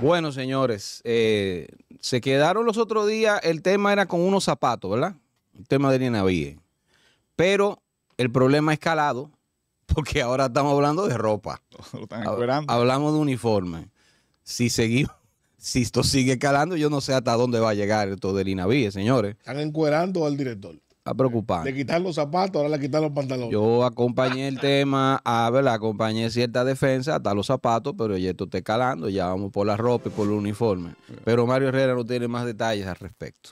Bueno, señores, eh, se quedaron los otros días, el tema era con unos zapatos, ¿verdad? El tema de Lina Ville. Pero el problema ha escalado porque ahora estamos hablando de ropa. Hablamos de uniforme. Si seguimos, si esto sigue escalando, yo no sé hasta dónde va a llegar esto de Lina Ville, señores. Están encuerando al director a preocupar. de quitar los zapatos, ahora le quitar los pantalones. Yo acompañé el tema, a ver, acompañé cierta defensa, hasta los zapatos, pero ya esto está calando, ya vamos por la ropa y por el uniforme. Pero Mario Herrera no tiene más detalles al respecto.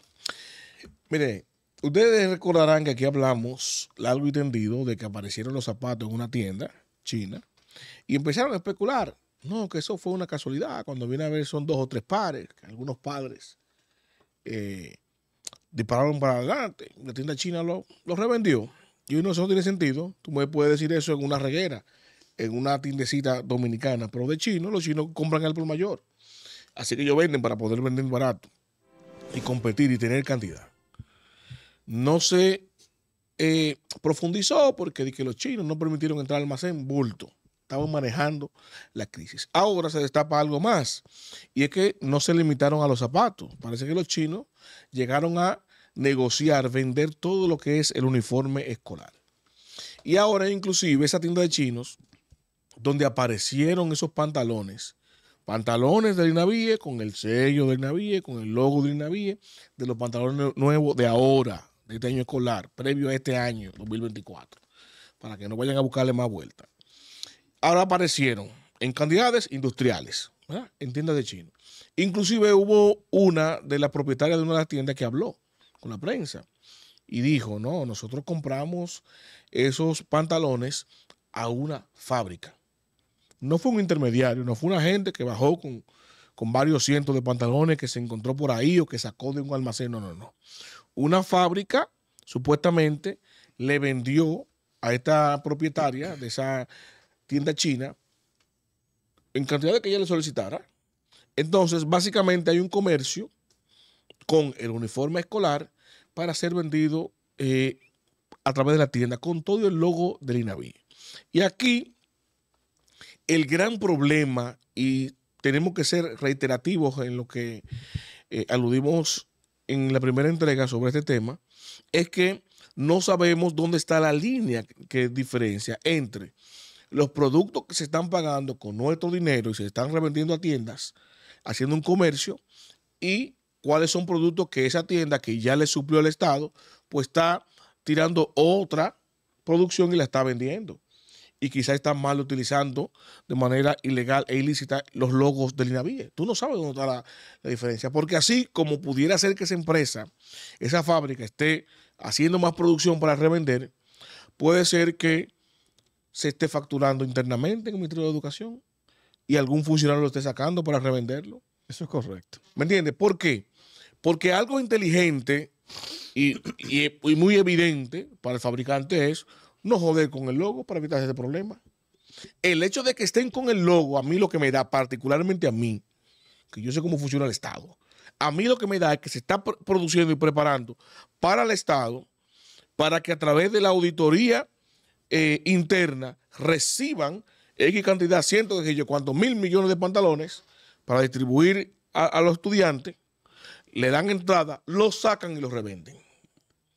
Mire, ustedes recordarán que aquí hablamos largo y tendido de que aparecieron los zapatos en una tienda china y empezaron a especular. No, que eso fue una casualidad. Cuando viene a ver son dos o tres pares, algunos padres eh, dispararon para adelante. La tienda china lo, revendió. Y uno, eso no tiene sentido. Tú me puedes decir eso en una reguera, en una tiendecita dominicana, pero de chino, los chinos compran el por mayor. Así que ellos venden para poder vender barato y competir y tener cantidad. No se eh, profundizó porque los chinos no permitieron entrar al almacén bulto. Estaban manejando la crisis. Ahora se destapa algo más y es que no se limitaron a los zapatos. Parece que los chinos llegaron a negociar, vender todo lo que es el uniforme escolar. Y ahora inclusive esa tienda de chinos, donde aparecieron esos pantalones, pantalones de Inavie, con el sello de Inavie, con el logo de Inavie, de los pantalones nuevos de ahora, de este año escolar, previo a este año, 2024, para que no vayan a buscarle más vueltas. Ahora aparecieron en cantidades industriales, en tiendas de chinos. Inclusive hubo una de las propietarias de una de las tiendas que habló con la prensa y dijo, no, nosotros compramos esos pantalones a una fábrica. No fue un intermediario, no fue una gente que bajó con, varios cientos de pantalones que se encontró por ahí o que sacó de un almacén, no, no, no. Una fábrica supuestamente le vendió a esta propietaria de esa tienda china en cantidad de que ella le solicitara. Entonces, básicamente hay un comercio con el uniforme escolar para ser vendido eh, a través de la tienda con todo el logo del INAVI. Y aquí el gran problema, y tenemos que ser reiterativos en lo que eh, aludimos en la primera entrega sobre este tema, es que no sabemos dónde está la línea que diferencia entre los productos que se están pagando con nuestro dinero y se están revendiendo a tiendas, haciendo un comercio, y cuáles son productos que esa tienda que ya le suplió al Estado, pues está tirando otra producción y la está vendiendo. Y quizá está mal utilizando de manera ilegal e ilícita los logos del INAVIE. Tú no sabes dónde está la, la diferencia. Porque así como pudiera ser que esa empresa, esa fábrica esté haciendo más producción para revender, puede ser que se esté facturando internamente en el Ministerio de Educación y algún funcionario lo esté sacando para revenderlo. Eso es correcto. ¿Me entiendes? ¿Por qué? Porque algo inteligente y, muy evidente para el fabricante es no joder con el logo para evitar ese problema. El hecho de que estén con el logo, a mí lo que me da, particularmente a mí, que yo sé cómo funciona el Estado, a mí lo que me da es que se está produciendo y preparando para el Estado, para que a través de la auditoría eh, interna reciban X cantidad, cientos de ellos, cuantos mil millones de pantalones para distribuir a los estudiantes le dan entrada, lo sacan y lo revenden.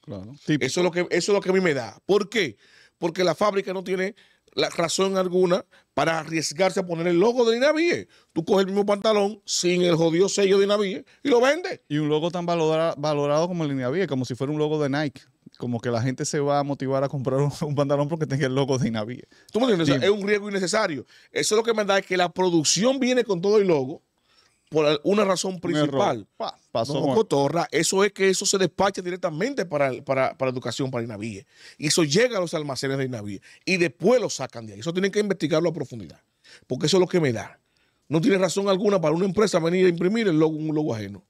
Claro. Eso, es lo que, eso lo que a mí me da. ¿Por qué? Porque la fábrica no tiene la razón alguna para arriesgarse a poner el logo de Inavie. Tú coges el mismo pantalón sin el jodido sello de Inavie y lo vendes. Y un logo tan valorado como el Inavie, como si fuera un logo de Nike. Como que la gente se va a motivar a comprar un, pantalón porque tenga el logo de Inavie. Tú es un riesgo innecesario. Eso es lo que me da es que la producción viene con todo el logo por una razón principal. cotorra, eso es que eso se despache directamente para, para, educación para Inavíe. Y eso llega a los almacenes de Inavíe. Y después lo sacan de ahí. Eso tienen que investigarlo a profundidad. Porque eso es lo que me da. No tiene razón alguna para una empresa venir a imprimir el logo, un logo ajeno.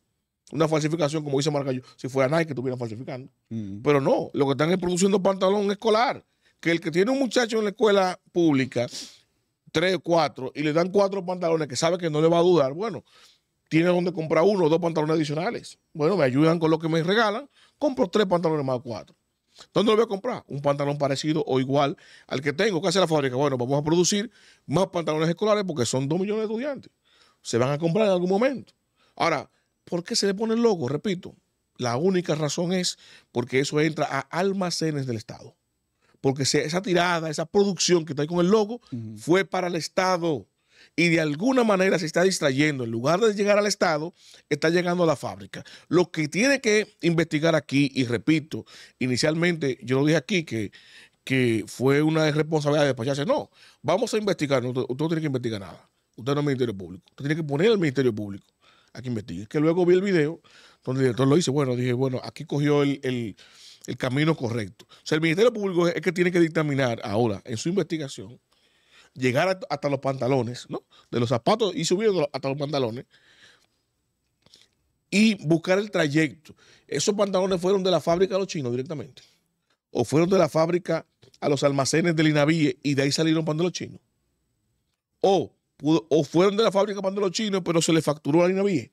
Una falsificación, como dice Margallo, si fuera Nike que estuvieran falsificando. Mm. Pero no, lo que están es produciendo pantalón escolar. Que el que tiene un muchacho en la escuela pública, tres o cuatro, y le dan cuatro pantalones que sabe que no le va a dudar, bueno, tiene donde comprar uno o dos pantalones adicionales. Bueno, me ayudan con lo que me regalan, compro tres pantalones más cuatro. ¿Dónde lo voy a comprar? Un pantalón parecido o igual al que tengo. ¿Qué hace la fábrica? Bueno, vamos a producir más pantalones escolares porque son dos millones de estudiantes. Se van a comprar en algún momento. Ahora, ¿por qué se le pone el logo? Repito, la única razón es porque eso entra a almacenes del Estado. Porque esa tirada, esa producción que está ahí con el logo, fue para el Estado y de alguna manera se está distrayendo. En lugar de llegar al Estado, está llegando a la fábrica. Lo que tiene que investigar aquí, y repito, inicialmente yo lo dije aquí que, que fue una irresponsabilidad de despacharse. No, vamos a investigar. usted, no tiene que investigar nada. Usted no es Ministerio Público. Usted tiene que poner al Ministerio Público a que investigue. Que luego vi el video donde el director lo dice. Bueno, dije, bueno, aquí cogió el, el camino correcto. O sea, el Ministerio Público es que tiene que dictaminar ahora en su investigación llegar hasta los pantalones, ¿no? De los zapatos y subir hasta los pantalones. Y buscar el trayecto. Esos pantalones fueron de la fábrica a los chinos directamente. O fueron de la fábrica a los almacenes del Linavie y de ahí salieron pantalones chinos. O, fueron de la fábrica para los chinos, pero se le facturó a Inavie.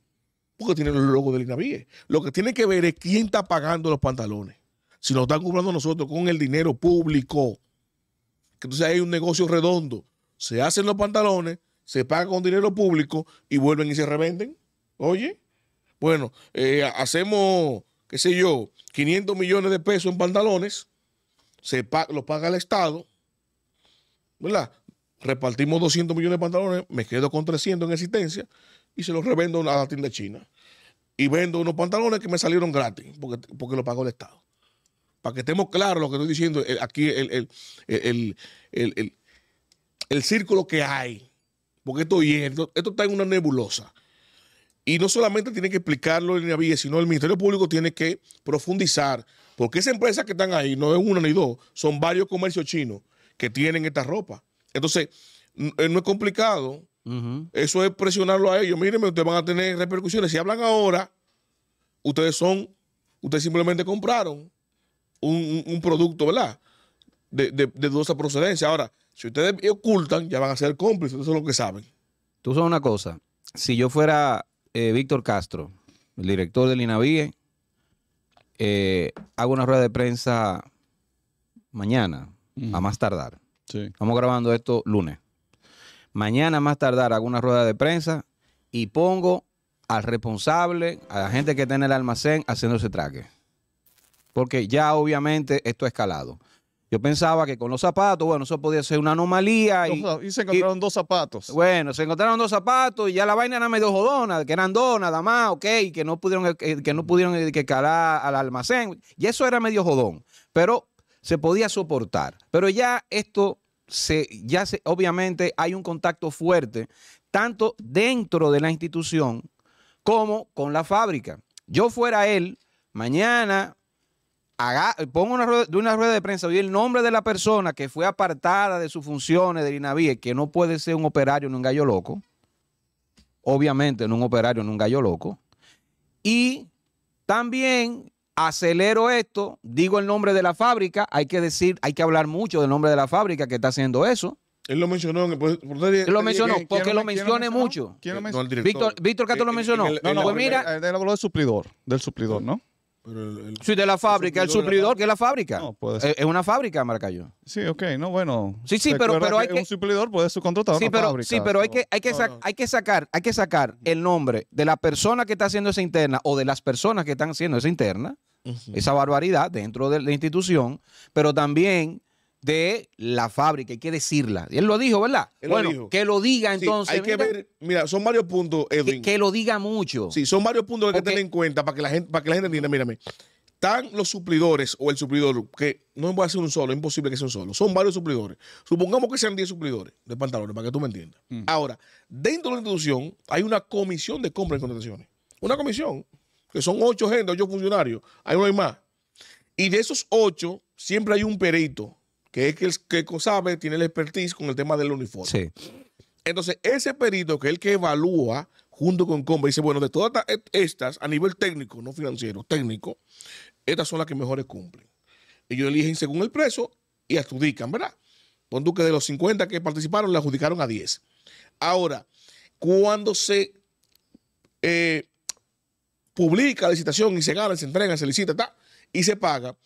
Porque tienen el logo de Inavie. Lo que tiene que ver es quién está pagando los pantalones. Si nos están comprando nosotros con el dinero público que entonces hay un negocio redondo. Se hacen los pantalones, se paga con dinero público y vuelven y se revenden. Oye, bueno, eh, hacemos, qué sé yo, 500 millones de pesos en pantalones, se los paga el Estado, ¿verdad? Repartimos 200 millones de pantalones, me quedo con 300 en existencia y se los revendo a la tienda china. Y vendo unos pantalones que me salieron gratis porque, porque lo pagó el Estado para que estemos claros lo que estoy diciendo, aquí el, círculo que hay, porque esto, esto, esto está en una nebulosa. Y no solamente tiene que explicarlo el la sino el Ministerio Público tiene que profundizar, porque esas empresas que están ahí no es una ni dos, son varios comercios chinos que tienen esta ropa. Entonces, eh, no es complicado. Eso es presionarlo a ellos. Mírenme, ustedes van a tener repercusiones. Si hablan ahora, ustedes son, ustedes simplemente compraron un, producto, ¿verdad? De, de, de, dudosa procedencia. Ahora, si ustedes ocultan, ya van a ser cómplices, eso es lo que saben. Tú sabes una cosa, si yo fuera eh, Víctor Castro, el director del INAVIE, eh, hago una rueda de prensa mañana, a más tardar. Sí. Estamos grabando esto lunes. Mañana, a más tardar, hago una rueda de prensa y pongo al responsable, a la gente que está en el almacén haciéndose traque porque ya obviamente esto ha escalado. Yo pensaba que con los zapatos, bueno, eso podía ser una anomalía. Y, se encontraron dos zapatos. Bueno, se encontraron dos zapatos y ya la vaina era medio jodona, que eran dos nada más, ok, que no pudieron, e, eh, que no pudieron eh, que al almacén. Y eso era medio jodón, pero se podía soportar. Pero ya esto, se, ya se, obviamente hay un contacto fuerte, tanto dentro de la institución como con la fábrica. Yo fuera él, mañana pongo una de una rueda de prensa y el nombre de la persona que fue apartada de sus funciones del INAVIE, que no puede ser un operario ni un gallo loco, obviamente no un operario ni un gallo loco, y también acelero esto, digo el nombre de la fábrica, hay que decir, hay que hablar mucho del nombre de la fábrica que está haciendo eso. Él lo mencionó. Pues, lo mencionó porque lo mencioné mucho. ¿Quién lo eh, mencionó? Víctor, Víctor Cato lo mencionó. Pues Él habló del suplidor, del suplidor, ¿no? soy sí, de la fábrica, el suplidor, que es la fábrica. Eh, es una fábrica, Marcayo. Sí, ok, no, bueno. Sí, sí, pero, pero hay que, Un suplidor puede su sí, Sí, pero hay que, hay, que hay que sacar hay que sacar el nombre de la persona que está haciendo esa interna o de las personas que están haciendo esa interna, esa barbaridad dentro de la institución, pero también de la fábrica, hay que decirla. Y él lo dijo, ¿verdad? bueno, que lo diga entonces. hay que ver, mira, son varios puntos, Edwin. Que, lo diga mucho. Sí, son varios puntos que hay que tener en cuenta para que la gente, para que la gente entienda, mírame. Están los suplidores o el suplidor, que no voy a ser un solo, es imposible que sea un solo. Son varios suplidores. Supongamos que sean 10 suplidores de pantalones, para que tú me entiendas. Mm. Ahora, dentro de la institución hay una comisión de compra y contrataciones. Una comisión, que son 8 gente, 8 funcionarios. hay uno y más. Y de esos 8, siempre hay un perito que es que el que sabe tiene la expertise con el tema del uniforme. Entonces, ese perito que es el que evalúa junto con Comba dice, bueno, de todas e-, estas, a nivel técnico, no financiero, técnico, estas son las que mejores cumplen. Ellos eligen según el preso y adjudican, ¿verdad? Pon que de los 50 que participaron, le adjudicaron a 10. Ahora, cuando se eh, publica la licitación y se gana, se entrega, se licita, y se paga,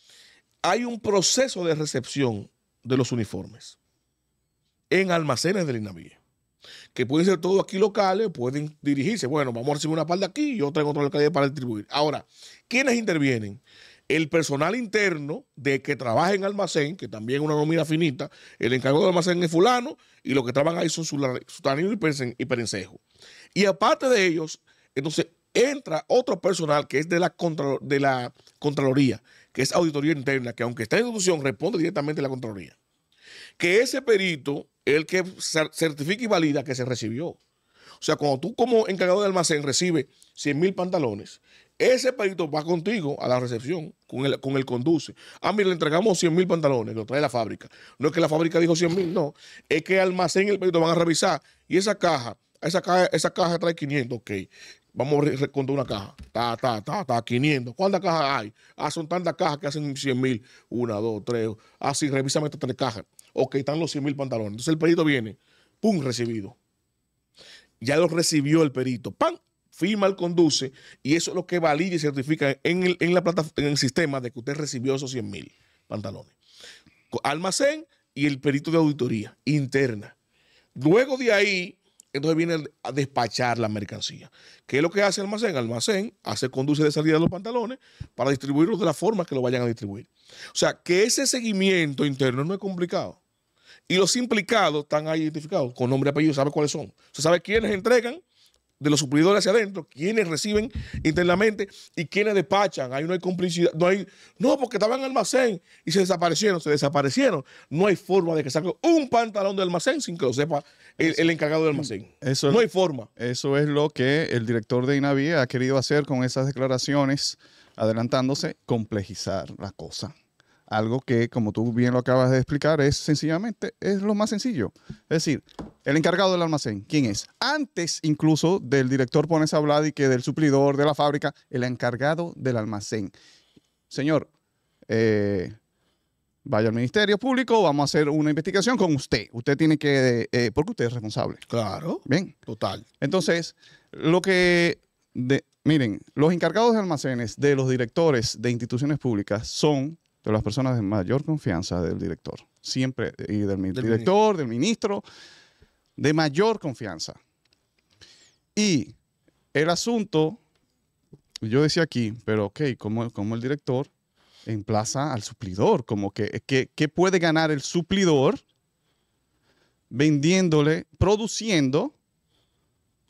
hay un proceso de recepción de los uniformes en almacenes del INAVIE. Que pueden ser todos aquí locales, pueden dirigirse. Bueno, vamos a recibir una parte aquí y otra en otra localidad para distribuir. Ahora, ¿quiénes intervienen? El personal interno de que trabaja en almacén, que también es una nómina finita, el encargado del almacén es fulano y los que trabajan ahí son sultanino y perencejo. Y aparte de ellos, entonces entra otro personal que es de la, de la Contraloría, que es auditoría interna, que aunque está en institución, responde directamente a la Contraloría. Que ese perito el que certifica y valida que se recibió. O sea, cuando tú como encargado de almacén recibes 100 mil pantalones, ese perito va contigo a la recepción, con el, con conduce. Ah, mira, le entregamos 100 mil pantalones, lo trae la fábrica. No es que la fábrica dijo 100 mil, no. Es que almacén y el perito van a revisar. Y esa caja, esa caja, esa caja trae 500, ok. Vamos a contar una caja. Ta, ta, ta, ta, 500. ¿Cuántas cajas hay? Ah, son tantas cajas que hacen 100 mil. Una, dos, tres. Ah, sí, revísame estas tres cajas. Ok, están los 100 mil pantalones. Entonces el perito viene. Pum, recibido. Ya lo recibió el perito. Pam, firma el conduce. Y eso es lo que valida y certifica en el, la plata, en el sistema de que usted recibió esos 100 mil pantalones. Almacén y el perito de auditoría interna. Luego de ahí, entonces viene a despachar la mercancía. ¿Qué es lo que hace el almacén? almacén hace conduce de salida de los pantalones para distribuirlos de la forma que lo vayan a distribuir. O sea, que ese seguimiento interno no es complicado. Y los implicados están ahí identificados con nombre y apellido, sabe cuáles son. Se sabe quiénes entregan, de los suplidores hacia adentro, quienes reciben internamente y quienes despachan. Ahí no hay complicidad, no hay, no, porque estaban en almacén y se desaparecieron, se desaparecieron. No hay forma de que saque un pantalón de almacén sin que lo sepa el, encargado del almacén. no hay forma. Eso es lo que el director de INAVI ha querido hacer con esas declaraciones, adelantándose, complejizar la cosa algo que, como tú bien lo acabas de explicar, es sencillamente, es lo más sencillo. Es decir, el encargado del almacén, ¿quién es? Antes incluso del director pones a hablar y que del suplidor de la fábrica, el encargado del almacén. Señor, eh, vaya al Ministerio Público, vamos a hacer una investigación con usted. Usted tiene que, eh, porque usted es responsable. Claro. Bien. Total. Entonces, lo que, miren, los encargados de almacenes de los directores de instituciones públicas son de las personas de mayor confianza del director. Siempre, y del, director, del ministro, de mayor confianza. Y el asunto, yo decía aquí, pero ok, como cómo el director emplaza al suplidor? Como que, que, puede ganar el suplidor vendiéndole, produciendo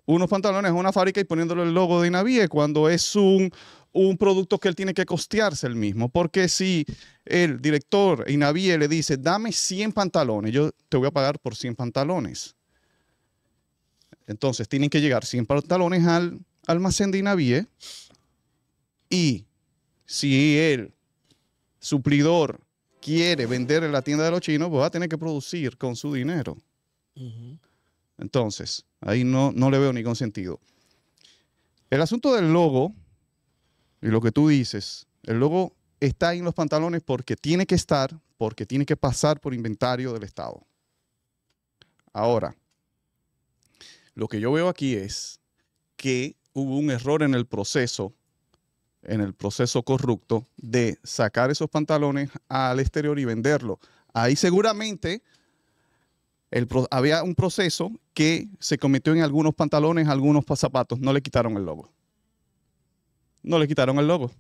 unos pantalones a una fábrica y poniéndole el logo de Inavie cuando es un, producto que él tiene que costearse el mismo. Porque si el director Inavie le dice, dame 100 pantalones, yo te voy a pagar por 100 pantalones. Entonces tienen que llegar 100 pantalones al almacén de Inavie y si el suplidor quiere vender en la tienda de los chinos, pues va a tener que producir con su dinero. Entonces, ahí no, no le veo ningún sentido. El asunto del logo y lo que tú dices, el logo está en los pantalones porque tiene que estar, porque tiene que pasar por inventario del Estado. Ahora, lo que yo veo aquí es que hubo un error en el proceso, en el proceso corrupto de sacar esos pantalones al exterior y venderlo. Ahí seguramente había un proceso que se cometió en algunos pantalones, algunos zapatos. No le quitaron el logo. No le quitaron el logo.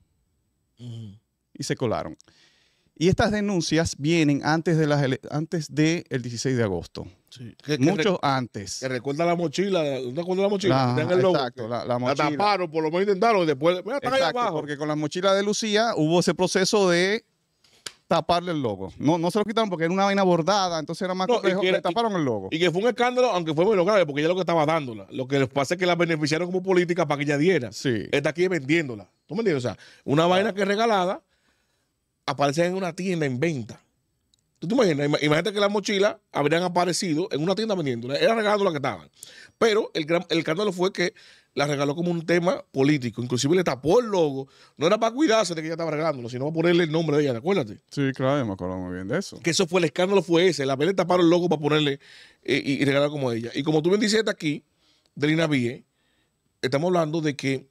Y se colaron. Y estas denuncias vienen antes de las antes del 16 de agosto. muchos antes. Que recuerda la mochila. ¿No la mochila? La, la, mochila. la, taparon, por lo menos intentaron. después, Porque con la mochila de Lucía hubo ese proceso de taparle el logo. No, no se lo quitaron porque era una vaina bordada, entonces era más complejo. taparon el logo. Y que fue un escándalo, aunque fue muy grave, porque ella lo que estaba dándola. Lo que les pasa es que la beneficiaron como política para que ella diera. Sí. Está aquí vendiéndola. ¿Tú me entiendes? O sea, una vaina que es regalada aparece en una tienda en venta. ¿Tú te imaginas? Imagínate que las mochilas habrían aparecido en una tienda vendiéndola. Era regalando la que estaban. Pero el, el escándalo fue que la regaló como un tema político. Inclusive le tapó el logo. No era para cuidarse de que ella estaba regalándolo, sino para ponerle el nombre de ella, ¿te acuerdas? Sí, claro, yo me acuerdo muy bien de eso. Que eso fue, el escándalo fue ese. La vez le taparon el logo para ponerle eh, y, y, regalar como ella. Y como tú bien dices aquí, Delina Vie, estamos hablando de que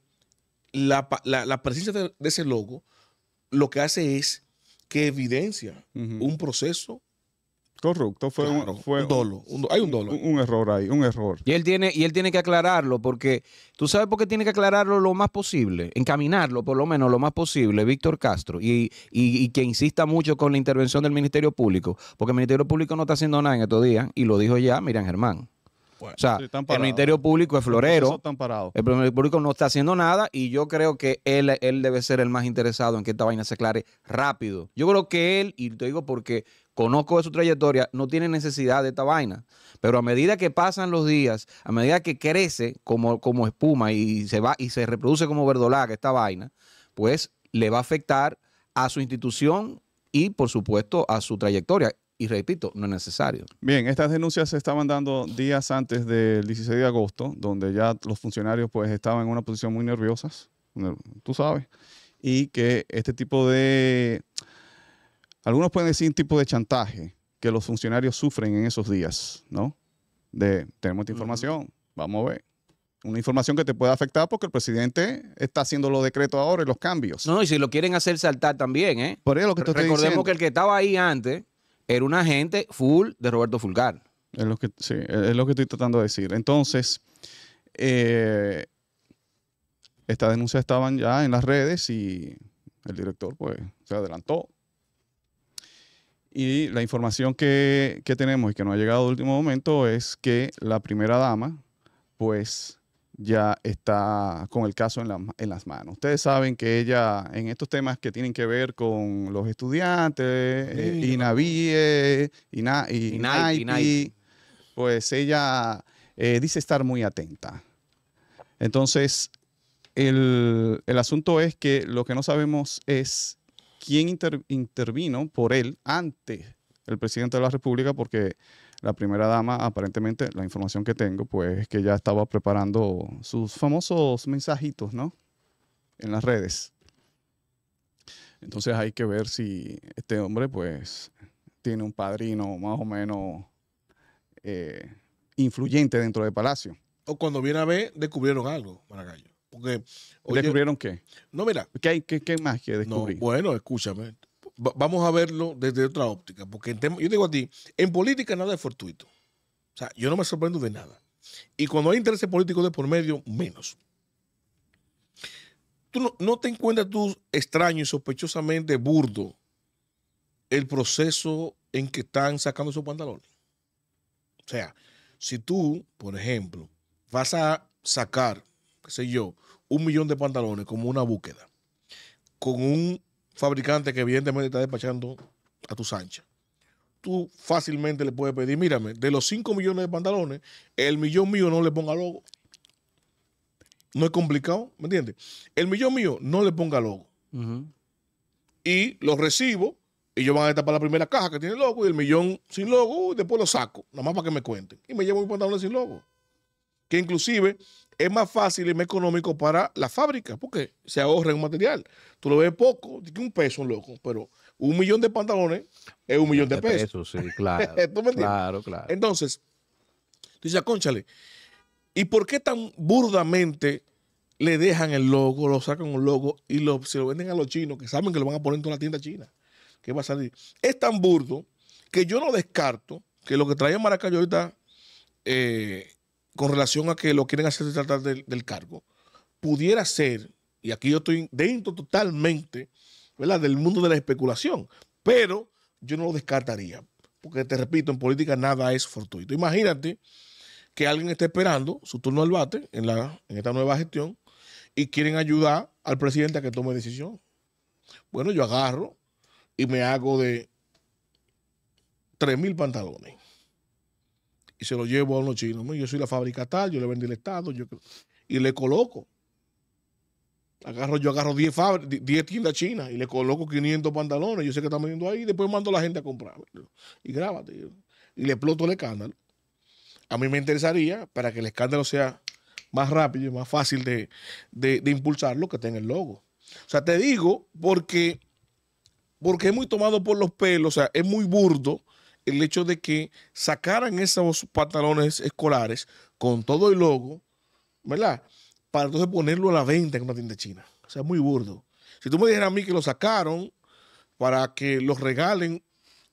la, presencia de ese logo lo que hace es ¿Qué evidencia un proceso Corrupto, fue, un, fue un, dolo, hay un dolo. Un, error ahí, un error. Y él, tiene, y él tiene que aclararlo, porque tú sabes por qué tiene que aclararlo lo más posible, encaminarlo por lo menos lo más posible, Víctor Castro, y, y, que insista mucho con la intervención del Ministerio Público, porque el Ministerio Público no está haciendo nada en estos días, y lo dijo ya Miriam Germán o sea, el Ministerio Público es florero. El Ministerio Público no está haciendo nada y yo creo que él, él debe ser el más interesado en que esta vaina se aclare rápido. Yo creo que él, y te digo porque conozco de su trayectoria, no tiene necesidad de esta vaina. Pero a medida que pasan los días, a medida que crece como, como espuma y se va y se reproduce como verdolaga esta vaina, pues le va a afectar a su institución y por supuesto a su trayectoria y repito, no es necesario. Bien, estas denuncias se estaban dando días antes del 16 de agosto, donde ya los funcionarios pues estaban en una posición muy nerviosa, tú sabes, y que este tipo de, algunos pueden decir un tipo de chantaje que los funcionarios sufren en esos días, ¿no? De, tenemos esta información, vamos a ver una información que te puede afectar porque el presidente está haciendo los decretos ahora y los cambios. No, y si lo quieren hacer saltar también, ¿eh? Por eso lo que Recordemos que el que estaba ahí antes era un agente full de Roberto Fulgar. Es lo que, es lo que estoy tratando de decir. Entonces, eh, esta denuncia estaban ya en las redes y el director pues se adelantó. Y la información que, que tenemos y que no ha llegado al último momento es que la primera dama pues ya está con el caso en, las manos. Ustedes saben que ella, en estos temas que tienen que ver con los estudiantes, eh, INAVIE, INA, pues ella eh, dice estar muy atenta. Entonces, el, asunto es que lo que no sabemos es quién intervino por él antes el presidente de la República, porque la primera dama, aparentemente, la información que tengo, pues es que ya estaba preparando sus famosos mensajitos, ¿no? En las redes. Entonces hay que ver si este hombre, pues, tiene un padrino más o menos eh, influyente dentro del palacio. O cuando viene a ver, descubrieron algo, Maragallo. Porque, ¿Descubrieron qué? No, mira. ¿Qué, qué, más que descubrir? bueno, escúchame vamos a verlo desde otra óptica, porque tema, yo digo a ti, en política nada es fortuito. O sea, yo no me sorprendo de nada. Y cuando hay intereses políticos de por medio, menos. Tú no te encuentras tú extraño y sospechosamente burdo el proceso en que están sacando esos pantalones. O sea, si tú, por ejemplo, vas a sacar, qué sé yo, un millón de pantalones como una búsqueda, con un fabricante que evidentemente está despachando a tu Sancha. Tú fácilmente le puedes pedir, mírame, de los 5 millones de pantalones, el millón mío no le ponga logo. No es complicado, ¿me entiendes? El millón mío no le ponga logo. Y los recibo, ellos van a tapar la primera caja que tiene logo y el millón sin logo, y después lo saco, nada más para que me cuenten. Y me llevo mi pantalón sin logo. Que inclusive es más fácil y más económico para la fábrica, porque se ahorra en material. Tú lo ves poco, un peso, un loco, pero un millón de pantalones es un millón de, pesos. Sí, claro. Entonces, tú dices, conchale, ¿y por qué tan burdamente le dejan el logo, lo sacan un logo y lo, se lo venden a los chinos que saben que lo van a poner en toda la tienda china? ¿Qué va a salir? Es tan burdo que yo no descarto que lo que trae Maracayo ahorita eh, con relación a que lo quieren hacer tratar del, cargo, pudiera ser, y aquí yo estoy dentro totalmente ¿verdad? del mundo de la especulación, pero yo no lo descartaría, porque te repito, en política nada es fortuito. Imagínate que alguien esté esperando su turno al bate en, la, en esta nueva gestión y quieren ayudar al presidente a que tome decisión. Bueno, yo agarro y me hago de mil pantalones y se lo llevo a unos chinos. Yo soy la fábrica tal, yo le vendí el Estado y le coloco. Agarro, yo agarro 10, tiendas chinas y le coloco 500 pantalones. Yo sé que están vendiendo ahí y después mando a la gente a comprar. Y grábate. Y le exploto el escándalo. A mí me interesaría, para que el escándalo sea más rápido y más fácil de, de, de impulsarlo, que tenga el logo. O sea, te digo porque, porque es muy tomado por los pelos, o sea, es muy burdo el hecho de que sacaran esos pantalones escolares con todo el logo, ¿verdad? Para entonces ponerlo a la venta en una tienda china. O sea, es muy burdo. Si tú me dijeras a mí que lo sacaron para que los regalen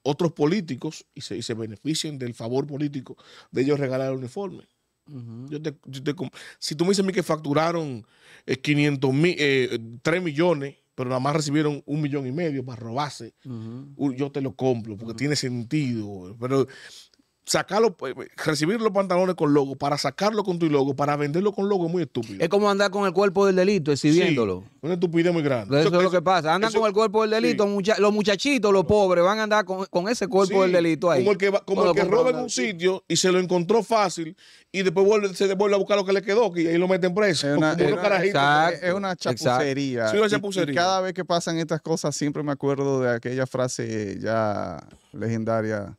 otros políticos y se, beneficien del favor político de ellos regalar el uniforme. si tú me dices a mí que facturaron 500 eh, mil, eh, 3 millones pero nada más recibieron un millón y medio para robarse. Yo te lo compro porque tiene sentido. Pero sacarlo, pues, pues, recibir los pantalones con logo, para sacarlo con tu logo, para venderlo con logo es muy estúpido. Es como andar con el cuerpo del delito, exhibiéndolo. una estupidez muy grande. Eso, es lo que pasa. Andan con el cuerpo del delito, los muchachitos, los pobres, van a andar con, ese cuerpo del delito ahí. Como el que, como que roba en un sitio y se lo encontró fácil y después se vuelve a buscar lo que le quedó y ahí lo meten preso. Es una, chapucería. cada vez que pasan estas cosas siempre me acuerdo de aquella frase ya legendaria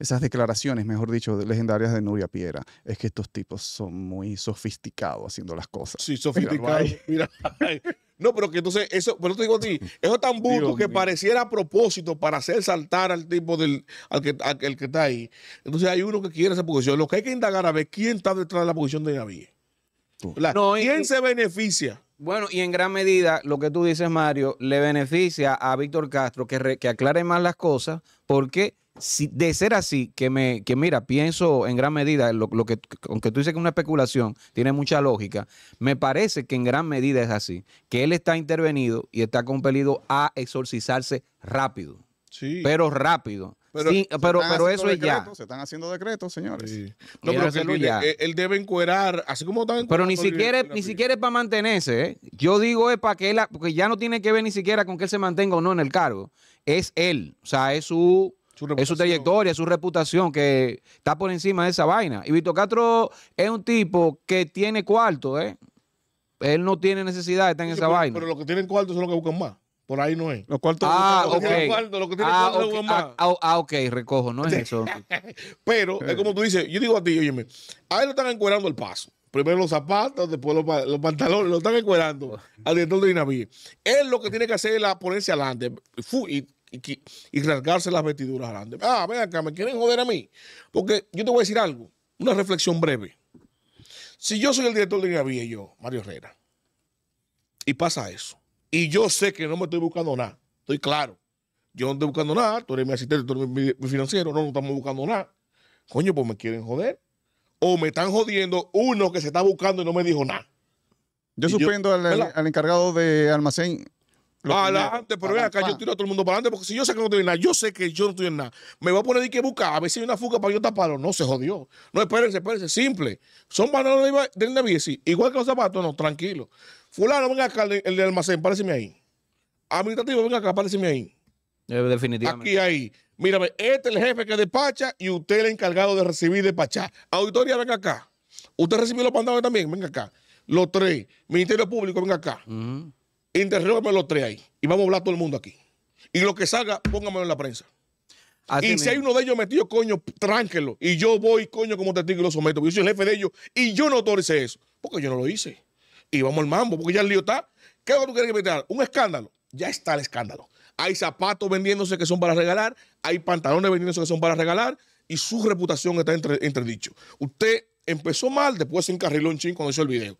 esas declaraciones, mejor dicho, legendarias de Nuria Piedra, es que estos tipos son muy sofisticados haciendo las cosas. Sí, sofisticados. Mira, no, pero que entonces, eso, pero te digo a ti, eso es tan burdo que pareciera a propósito para hacer saltar al tipo del, al que, está ahí. Entonces hay uno que quiere esa posición. Lo que hay que indagar a ver quién está detrás de la posición de Naví. No, ¿Quién se beneficia? Bueno, y en gran medida lo que tú dices, Mario, le beneficia a Víctor Castro que, que aclare más las cosas porque si, de ser así, que, me, que mira, pienso en gran medida, lo, que, aunque tú dices que es una especulación, tiene mucha lógica, me parece que en gran medida es así, que él está intervenido y está compelido a exorcizarse rápido. Sí. Pero rápido. Pero, pero, eso es ya. Se están haciendo decretos, señores. No, pero que él, él, eh, él, debe encuerar, así como están. Pero ni siquiera, ni siquiera es para mantenerse. ¿eh? Yo digo es para que él, porque ya no tiene que ver ni siquiera con que él se mantenga o no en el cargo. Es él, o sea, es su su su trayectoria, su reputación que está por encima de esa vaina. Y Vito Castro es un tipo que tiene cuarto, ¿eh? Él no tiene necesidad de estar en esa vaina. Pero los que tienen cuarto son los que buscan más. Por ahí no es. Los ah, los que buscan más. Ah, ah, ah, ok, recojo, no es eso. pero es como tú dices, yo digo a ti, óyeme, a él lo están encuerando el paso. Primero los zapatos, después los, los pantalones, lo están encuerando al director de Dinamí. Él lo que tiene que hacer es la ponerse adelante. Y y, rasgarse las vestiduras grandes. Ah, ven acá, me quieren joder a mí. Porque yo te voy a decir algo, una reflexión breve. Si yo soy el director de y yo, Mario Herrera, y pasa eso, y yo sé que no me estoy buscando nada, estoy claro. Yo no estoy buscando nada, tú eres mi asistente, tú eres mi, financiero, no, estamos buscando nada. Coño, pues me quieren joder. O me están jodiendo uno que se está buscando y no me dijo nada. Yo suspendo al, encargado de almacén adelante, pero ven acá, yo tiro a todo el mundo para adelante, porque si yo sé que no estoy en nada, yo sé que yo no estoy en nada, me voy a poner y que buscar, a ver si hay una fuga para yo taparlo. No, se jodió. No, espérense, espérense, simple. Son bananas de la igual que los zapatos, no, tranquilo. Fulano, venga acá, el, de almacén, páreseme ahí. Administrativo, venga acá, páreseme ahí. Eh, definitivamente. Aquí, ahí. Mírame, este es el jefe que despacha y usted es el encargado de recibir y despachar. Auditoría, venga acá. Usted recibió los pantalones también, venga acá. Los tres. Ministerio Público, venga acá interrógame los tres ahí. Y vamos a hablar todo el mundo aquí. Y lo que salga, póngamelo en la prensa. y si hay uno de ellos metido, coño, tránquelo. Y yo voy, coño, como testigo y lo someto. yo soy el jefe de ellos y yo no autorice eso. Porque yo no lo hice. Y vamos al mambo, porque ya el lío está. ¿Qué es lo que tú quieres que me Un escándalo. Ya está el escándalo. Hay zapatos vendiéndose que son para regalar. Hay pantalones vendiéndose que son para regalar. Y su reputación está entre, entredicho. Usted empezó mal, después se encarriló un chin cuando hizo el video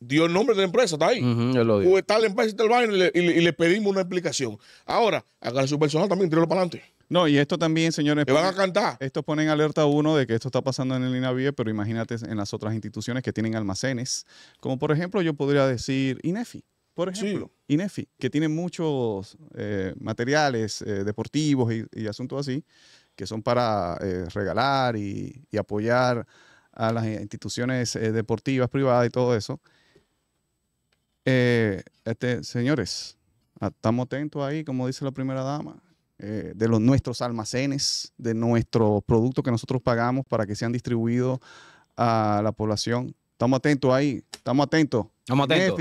dio el nombre de la empresa, está ahí. Uh Está la empresa del y, le, pedimos una explicación. Ahora, a su personal también, tirarlo para adelante. No, y esto también, señores. van a cantar. Esto pone en alerta a uno de que esto está pasando en el INAVIE, pero imagínate en las otras instituciones que tienen almacenes. Como por ejemplo, yo podría decir INEFI, por ejemplo. INEFI, que tiene muchos eh, materiales eh, deportivos y, asuntos así, que son para eh, regalar y, apoyar a las instituciones deportivas privadas y todo eso. Eh, este, señores, ah, estamos atentos ahí, como dice la primera dama, eh, de los nuestros almacenes, de nuestros productos que nosotros pagamos para que sean distribuidos a la población. Estamos atentos ahí, estamos atentos. Estamos atentos.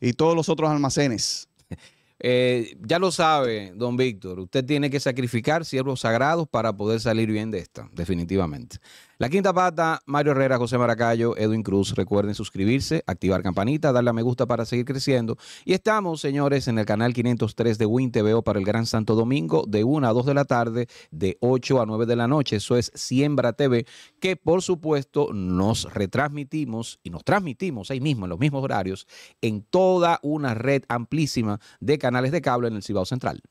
y todos los otros almacenes. Eh, ya lo sabe, don Víctor, usted tiene que sacrificar siervos sagrados para poder salir bien de esta, definitivamente. La quinta pata, Mario Herrera, José Maracayo, Edwin Cruz. Recuerden suscribirse, activar campanita, darle a me gusta para seguir creciendo. Y estamos, señores, en el canal 503 de Win TVO para el Gran Santo Domingo de 1 a 2 de la tarde, de 8 a 9 de la noche. Eso es Siembra TV, que por supuesto nos retransmitimos y nos transmitimos ahí mismo, en los mismos horarios, en toda una red amplísima de canales de cable en el Cibao Central.